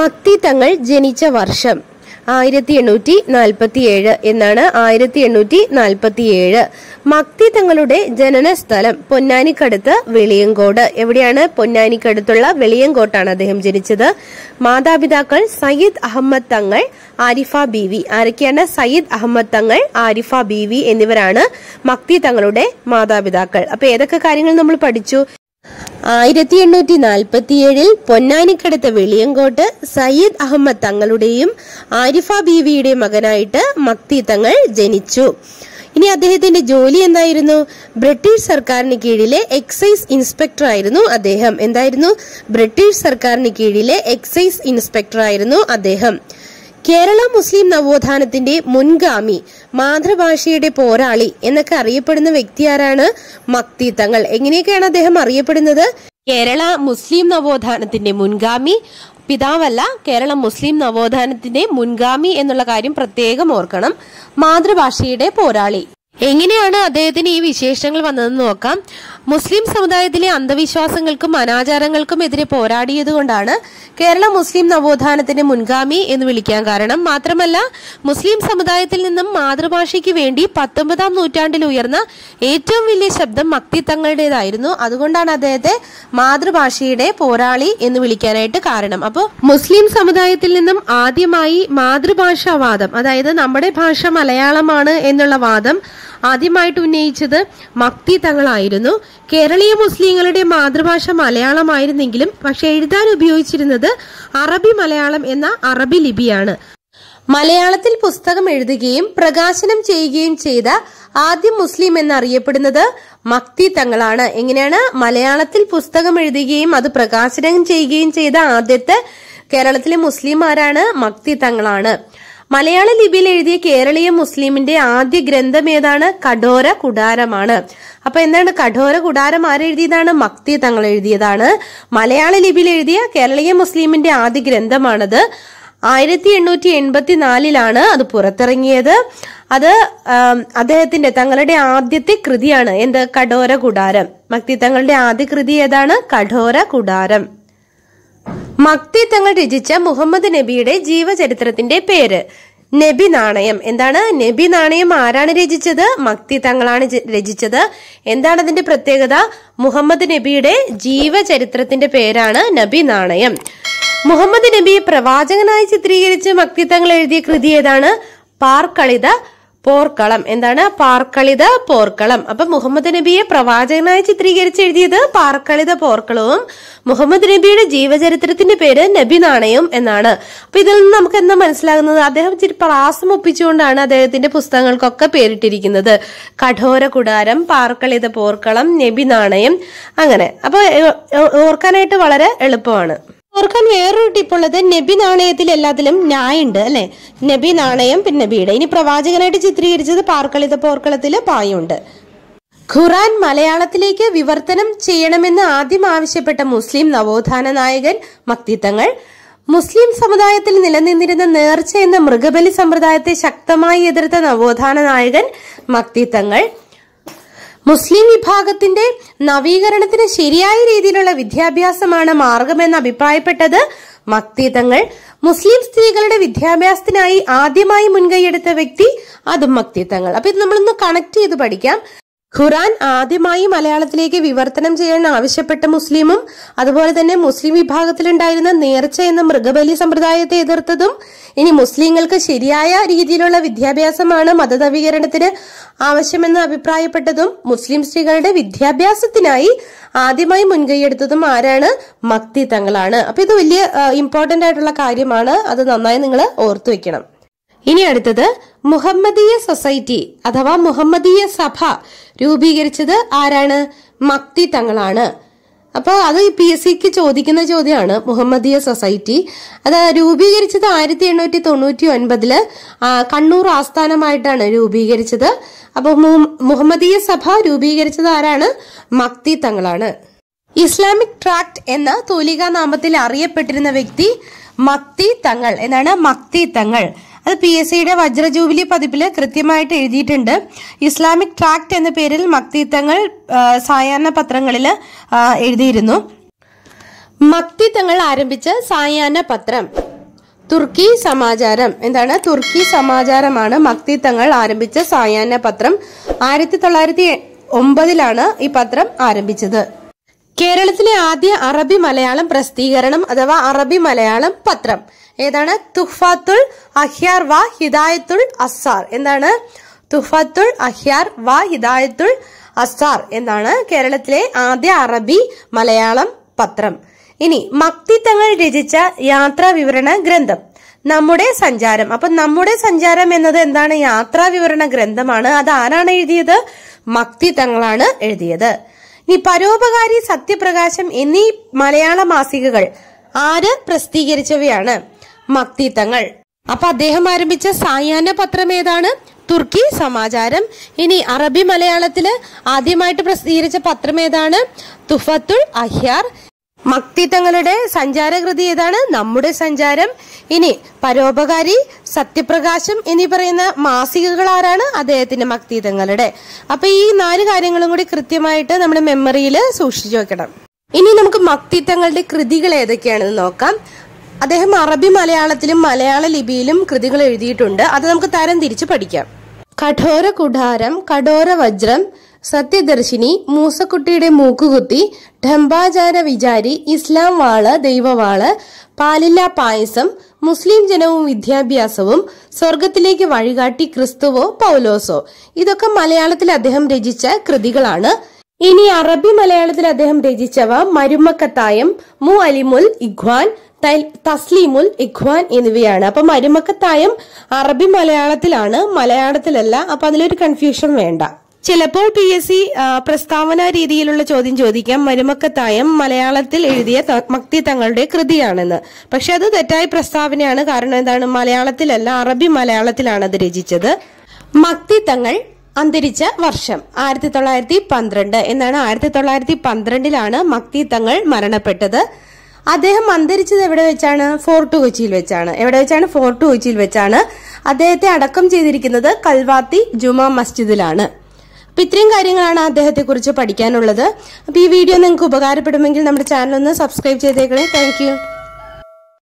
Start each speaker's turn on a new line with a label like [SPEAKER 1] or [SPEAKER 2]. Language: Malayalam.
[SPEAKER 1] മത്തി തങ്ങൾ ജനിച്ച വർഷം ആയിരത്തി എണ്ണൂറ്റി നാൽപ്പത്തി ഏഴ് എന്നാണ് ആയിരത്തി എണ്ണൂറ്റി നാൽപ്പത്തി ഏഴ് മക്തി തങ്ങളുടെ ജനന സ്ഥലം പൊന്നാനിക്കടുത്ത് വെളിയങ്കോട് എവിടെയാണ് പൊന്നാനിക്കടുത്തുള്ള വെളിയങ്കോട്ടാണ് അദ്ദേഹം ജനിച്ചത് മാതാപിതാക്കൾ സയ്യിദ് അഹമ്മദ് തങ്ങൾ ആരിഫ ബീവി ആരൊക്കെയാണ് സയ്യിദ് അഹമ്മദ് തങ്ങൾ ആരിഫ ബീവി എന്നിവരാണ് മക്തി തങ്ങളുടെ മാതാപിതാക്കൾ അപ്പൊ ഏതൊക്കെ കാര്യങ്ങൾ നമ്മൾ പഠിച്ചു ആയിരത്തി എണ്ണൂറ്റി നാൽപ്പത്തിയേഴിൽ പൊന്നാനിക്കടുത്ത വെളിയങ്കോട്ട് സയ്യിദ് അഹമ്മദ് തങ്ങളുടെയും ആരിഫ ബീവിയുടെയും മകനായിട്ട് മക്തി തങ്ങൾ ജനിച്ചു ഇനി അദ്ദേഹത്തിന്റെ ജോലി എന്തായിരുന്നു ബ്രിട്ടീഷ് സർക്കാരിന് കീഴിലെ എക്സൈസ് ഇൻസ്പെക്ടർ ആയിരുന്നു അദ്ദേഹം എന്തായിരുന്നു ബ്രിട്ടീഷ് സർക്കാരിന് കീഴിലെ എക്സൈസ് ഇൻസ്പെക്ടർ ആയിരുന്നു അദ്ദേഹം കേരള മുസ്ലിം നവോത്ഥാനത്തിന്റെ മുൻഗാമി മാതൃഭാഷയുടെ പോരാളി എന്നൊക്കെ അറിയപ്പെടുന്ന വ്യക്തി ആരാണ് മക്തി തങ്ങൾ എങ്ങനെയൊക്കെയാണ് അദ്ദേഹം അറിയപ്പെടുന്നത് കേരള മുസ്ലിം നവോത്ഥാനത്തിന്റെ മുൻഗാമി പിതാവല്ല കേരള മുസ്ലിം നവോത്ഥാനത്തിന്റെ മുൻഗാമി എന്നുള്ള കാര്യം പ്രത്യേകം ഓർക്കണം മാതൃഭാഷയുടെ പോരാളി എങ്ങനെയാണ് അദ്ദേഹത്തിന് ഈ വിശേഷങ്ങൾ വന്നതെന്ന് നോക്കാം മുസ്ലിം സമുദായത്തിലെ അന്ധവിശ്വാസങ്ങൾക്കും അനാചാരങ്ങൾക്കും എതിരെ പോരാടിയതുകൊണ്ടാണ് കേരള മുസ്ലിം നവോത്ഥാനത്തിന്റെ മുൻഗാമി എന്ന് വിളിക്കാൻ കാരണം മാത്രമല്ല മുസ്ലിം സമുദായത്തിൽ നിന്നും മാതൃഭാഷയ്ക്ക് വേണ്ടി പത്തൊമ്പതാം നൂറ്റാണ്ടിൽ ഉയർന്ന ഏറ്റവും വലിയ ശബ്ദം മക്തി തങ്ങളുടേതായിരുന്നു അതുകൊണ്ടാണ് അദ്ദേഹത്തെ മാതൃഭാഷയുടെ പോരാളി എന്ന് വിളിക്കാനായിട്ട് കാരണം അപ്പോൾ മുസ്ലിം സമുദായത്തിൽ നിന്നും ആദ്യമായി മാതൃഭാഷാവാദം അതായത് നമ്മുടെ ഭാഷ മലയാളമാണ് എന്നുള്ള വാദം ആദ്യമായിട്ട് ഉന്നയിച്ചത് മക്തി തങ്ങളായിരുന്നു കേരളീയ മുസ്ലിങ്ങളുടെ മാതൃഭാഷ മലയാളമായിരുന്നെങ്കിലും പക്ഷെ എഴുതാൻ ഉപയോഗിച്ചിരുന്നത് അറബി മലയാളം എന്ന അറബി ലിപിയാണ് മലയാളത്തിൽ പുസ്തകം എഴുതുകയും പ്രകാശനം ചെയ്യുകയും ചെയ്ത ആദ്യ മുസ്ലിം എന്നറിയപ്പെടുന്നത് മക്തി തങ്ങളാണ് എങ്ങനെയാണ് മലയാളത്തിൽ പുസ്തകം എഴുതുകയും അത് പ്രകാശനം ചെയ്യുകയും ചെയ്ത ആദ്യത്തെ കേരളത്തിലെ മുസ്ലിം ആരാണ് മക്തി തങ്ങളാണ് മലയാള ലിപിയിൽ എഴുതിയ കേരളീയ മുസ്ലിമിന്റെ ആദ്യ ഗ്രന്ഥം ഏതാണ് കഠോര കുടാരമാണ് അപ്പൊ എന്താണ് കഠോര കുടാരം ആരെഴുതിയതാണ് മക്തി തങ്ങൾ എഴുതിയതാണ് മലയാള ലിപിയിൽ എഴുതിയ കേരളീയ മുസ്ലിമിന്റെ ആദ്യ ഗ്രന്ഥമാണത് ആയിരത്തി എണ്ണൂറ്റി എൺപത്തി നാലിലാണ് അത് പുറത്തിറങ്ങിയത് അത് അദ്ദേഹത്തിന്റെ തങ്ങളുടെ ആദ്യത്തെ കൃതിയാണ് എന്ത് കഠോര കുടാരം മക്തി തങ്ങളുടെ ആദ്യ കൃതി ഏതാണ് കഠോര കുടാരം മക്തി തങ്ങൾ രചിച്ച മുഹമ്മദ് നബിയുടെ ജീവചരിത്രത്തിന്റെ പേര് നബി നാണയം എന്താണ് നബി നാണയം ആരാണ് രചിച്ചത് മക്തി തങ്ങളാണ് രചിച്ചത് എന്താണ് അതിന്റെ പ്രത്യേകത മുഹമ്മദ് നബിയുടെ ജീവചരിത്രത്തിന്റെ പേരാണ് നബി നാണയം മുഹമ്മദ് നബിയെ പ്രവാചകനായി ചിത്രീകരിച്ച് മക്തി തങ്ങൾ എഴുതിയ കൃതി ഏതാണ് പാർക്കളിത പോർക്കളം എന്താണ് പാർക്കളിത പോർക്കളം അപ്പൊ മുഹമ്മദ് നബിയെ പ്രവാചകനായി ചിത്രീകരിച്ച് എഴുതിയത് പാർക്കളിത പോർക്കളവും മുഹമ്മദ് നബിയുടെ ജീവചരിത്രത്തിന്റെ പേര് നബി നാണയം എന്നാണ് അപ്പൊ ഇതിൽ നിന്ന് നമുക്ക് എന്താ മനസ്സിലാകുന്നത് അദ്ദേഹം ഇച്ചിരി പ്രാസം ഒപ്പിച്ചുകൊണ്ടാണ് അദ്ദേഹത്തിന്റെ പുസ്തകങ്ങൾക്കൊക്കെ പേരിട്ടിരിക്കുന്നത് കഠോര കുടാരം പാർക്കളിത പോർക്കളം നബി നാണയം അങ്ങനെ അപ്പൊ ഓർക്കാനായിട്ട് വളരെ എളുപ്പമാണ് ഓർക്കാൻ വേറൊരു ടിപ്പുള്ളത് നബി നാണയത്തിൽ എല്ലാത്തിലും ന്യായുണ്ട് അല്ലെ നബി നാണയം പിന്നെ ബീഡ ഇനി പ്രവാചകനായിട്ട് ചിത്രീകരിച്ചത് പാർക്കളിത പോർക്കളത്തില് പായുണ്ട് ഖുറാൻ മലയാളത്തിലേക്ക് വിവർത്തനം ചെയ്യണമെന്ന് ആദ്യം ആവശ്യപ്പെട്ട മുസ്ലിം നവോത്ഥാന നായകൻ മക്തിത്തങ്ങൾ മുസ്ലിം സമുദായത്തിൽ നിലനിന്നിരുന്ന നേർച്ച എന്ന മൃഗബലി സമ്പ്രദായത്തെ ശക്തമായി എതിർത്ത നവോത്ഥാന നായകൻ മക്തിത്തങ്ങൾ മുസ്ലിം വിഭാഗത്തിന്റെ നവീകരണത്തിന് ശരിയായ രീതിയിലുള്ള വിദ്യാഭ്യാസമാണ് മാർഗമെന്ന് അഭിപ്രായപ്പെട്ടത് തങ്ങൾ മുസ്ലിം സ്ത്രീകളുടെ വിദ്യാഭ്യാസത്തിനായി ആദ്യമായി മുൻകൈയെടുത്ത വ്യക്തി അതും തങ്ങൾ അപ്പൊ ഇത് നമ്മളൊന്ന് കണക്ട് ചെയ്ത് പഠിക്കാം ഖുറാൻ ആദ്യമായി മലയാളത്തിലേക്ക് വിവർത്തനം ചെയ്യാൻ ആവശ്യപ്പെട്ട മുസ്ലിമും അതുപോലെ തന്നെ മുസ്ലിം വിഭാഗത്തിലുണ്ടായിരുന്ന നേർച്ച എന്ന മൃഗബലി സമ്പ്രദായത്തെ എതിർത്തതും ഇനി മുസ്ലിങ്ങൾക്ക് ശരിയായ രീതിയിലുള്ള വിദ്യാഭ്യാസമാണ് മതനവീകരണത്തിന് ആവശ്യമെന്ന് അഭിപ്രായപ്പെട്ടതും മുസ്ലിം സ്ത്രീകളുടെ വിദ്യാഭ്യാസത്തിനായി ആദ്യമായി മുൻകൈയെടുത്തതും ആരാണ് മക്തി തങ്ങളാണ് അപ്പൊ ഇത് വലിയ ഇമ്പോർട്ടന്റ് ആയിട്ടുള്ള കാര്യമാണ് അത് നന്നായി നിങ്ങൾ ഓർത്തു വെക്കണം ഇനി അടുത്തത് മുഹമ്മദീയ സൊസൈറ്റി അഥവാ മുഹമ്മദീയ സഭ രൂപീകരിച്ചത് ആരാണ് മക്തി തങ്ങളാണ് അപ്പോൾ അത് പി എസ് സിക്ക് ചോദിക്കുന്ന ചോദ്യമാണ് മുഹമ്മദീയ സൊസൈറ്റി അത് രൂപീകരിച്ചത് ആയിരത്തി എണ്ണൂറ്റി തൊണ്ണൂറ്റി ഒൻപതില് കണ്ണൂർ ആസ്ഥാനമായിട്ടാണ് രൂപീകരിച്ചത് അപ്പോൾ മുഹമ്മദീയ സഭ രൂപീകരിച്ചത് ആരാണ് മക്തി തങ്ങളാണ് ഇസ്ലാമിക് ട്രാക്ട് എന്ന തൂലികാ നാമത്തിൽ അറിയപ്പെട്ടിരുന്ന വ്യക്തി മക്തി തങ്ങൾ എന്നാണ് മക്തി തങ്ങൾ അത് പി എസ് സിയുടെ വജ്ര ജൂബിലി പതിപ്പിൽ കൃത്യമായിട്ട് എഴുതിയിട്ടുണ്ട് ഇസ്ലാമിക് ട്രാക്ട് എന്ന പേരിൽ മക്തിത്വങ്ങൾ സായാഹ്ന പത്രങ്ങളിൽ എഴുതിയിരുന്നു മക്തിത്തങ്ങൾ ആരംഭിച്ച സായാഹ്ന പത്രം തുർക്കി സമാചാരം എന്താണ് തുർക്കി സമാചാരമാണ് മക്തിത്തങ്ങൾ ആരംഭിച്ച സായാഹ്ന പത്രം ആയിരത്തി തൊള്ളായിരത്തി ഒമ്പതിലാണ് ഈ പത്രം ആരംഭിച്ചത് കേരളത്തിലെ ആദ്യ അറബി മലയാളം പ്രസിദ്ധീകരണം അഥവാ അറബി മലയാളം പത്രം ഏതാണ് തുഹ്ഫത്തുൽ അഹ്യാർ വ ഹിദായത്തുൽ അസാർ എന്താണ് തുഹ്ഫത്തുൽ അഹ്യാർ വ ഹിദായത്തുൽ അസാർ എന്നാണ് കേരളത്തിലെ ആദ്യ അറബി മലയാളം പത്രം ഇനി മക്തി തങ്ങൾ രചിച്ച യാത്രാ വിവരണ ഗ്രന്ഥം നമ്മുടെ സഞ്ചാരം അപ്പൊ നമ്മുടെ സഞ്ചാരം എന്നത് എന്താണ് യാത്രാ വിവരണ ഗ്രന്ഥമാണ് അത് ആരാണ് എഴുതിയത് മക്തി തങ്ങളാണ് എഴുതിയത് ഇനി പരോപകാരി സത്യപ്രകാശം എന്നീ മലയാള മാസികകൾ ആര് പ്രസിദ്ധീകരിച്ചവയാണ് മക്തിത്തങ്ങൾ അപ്പൊ അദ്ദേഹം ആരംഭിച്ച സായാഹ്ന പത്രം ഏതാണ് തുർക്കി സമാചാരം ഇനി അറബി മലയാളത്തില് ആദ്യമായിട്ട് പ്രസിദ്ധീകരിച്ച പത്രം ഏതാണ് തുഫത്തുൽ അഹ്യാർ മക്തി സഞ്ചാരകൃതി ഏതാണ് നമ്മുടെ സഞ്ചാരം ഇനി പരോപകാരി സത്യപ്രകാശം എന്നീ പറയുന്ന മാസികകൾ ആരാണ് അദ്ദേഹത്തിന്റെ മക്തി അപ്പൊ ഈ നാല് കാര്യങ്ങളും കൂടി കൃത്യമായിട്ട് നമ്മുടെ മെമ്മറിയിൽ സൂക്ഷിച്ചു വെക്കണം ഇനി നമുക്ക് മക്തിത്തങ്ങളുടെ കൃതികൾ ഏതൊക്കെയാണെന്ന് നോക്കാം അദ്ദേഹം അറബി മലയാളത്തിലും മലയാള ലിപിയിലും കൃതികൾ എഴുതിയിട്ടുണ്ട് അത് നമുക്ക് തരം തിരിച്ച് പഠിക്കാം കഠോര കുഠാരം കഠോര വജ്രം സത്യദർശിനി മൂസക്കുട്ടിയുടെ മൂക്കുകുത്തി ഢംബാചാര വിചാരി ഇസ്ലാം വാള് ദൈവവാള് പാലില്ല പായസം മുസ്ലിം ജനവും വിദ്യാഭ്യാസവും സ്വർഗത്തിലേക്ക് വഴികാട്ടി ക്രിസ്തുവോ പൗലോസോ ഇതൊക്കെ മലയാളത്തിൽ അദ്ദേഹം രചിച്ച കൃതികളാണ് ഇനി അറബി മലയാളത്തിൽ അദ്ദേഹം രചിച്ചവ മരുമക്കത്തായം മു അലിമുൽ ഇഖ്വാൻ തസ്ലീമുൽ ഇഖ്വാൻ എന്നിവയാണ് അപ്പൊ മരുമക്കത്തായം അറബി മലയാളത്തിലാണ് മലയാളത്തിലല്ല അപ്പൊ അതിലൊരു കൺഫ്യൂഷൻ വേണ്ട ചിലപ്പോൾ പി എസ് സി പ്രസ്താവന രീതിയിലുള്ള ചോദ്യം ചോദിക്കാം മരുമക്കത്തായം മലയാളത്തിൽ എഴുതിയ മക്തി തങ്ങളുടെ കൃതിയാണെന്ന് പക്ഷെ അത് തെറ്റായ പ്രസ്താവനയാണ് കാരണം എന്താണ് മലയാളത്തിലല്ല അറബി മലയാളത്തിലാണ് അത് രചിച്ചത് മക്തി തങ്ങൾ അന്തരിച്ച വർഷം ആയിരത്തി തൊള്ളായിരത്തി പന്ത്രണ്ട് എന്നാണ് ആയിരത്തി തൊള്ളായിരത്തി പന്ത്രണ്ടിലാണ് മക്തി തങ്ങൾ മരണപ്പെട്ടത് അദ്ദേഹം അന്തരിച്ചത് എവിടെ വെച്ചാണ് ഫോർട്ട് കൊച്ചിയിൽ വെച്ചാണ് എവിടെ വെച്ചാണ് ഫോർട്ട് കൊച്ചിയിൽ വെച്ചാണ് അദ്ദേഹത്തെ അടക്കം ചെയ്തിരിക്കുന്നത് കൽവാത്തി ജുമാ മസ്ജിദിലാണ് അപ്പൊ ഇത്രയും കാര്യങ്ങളാണ് അദ്ദേഹത്തെ കുറിച്ച് പഠിക്കാനുള്ളത് അപ്പൊ ഈ വീഡിയോ നിങ്ങൾക്ക് ഉപകാരപ്പെടുമെങ്കിൽ നമ്മുടെ ചാനൽ ഒന്ന് സബ്സ്ക്രൈബ് ചെയ്തേക്കണേ താങ്ക്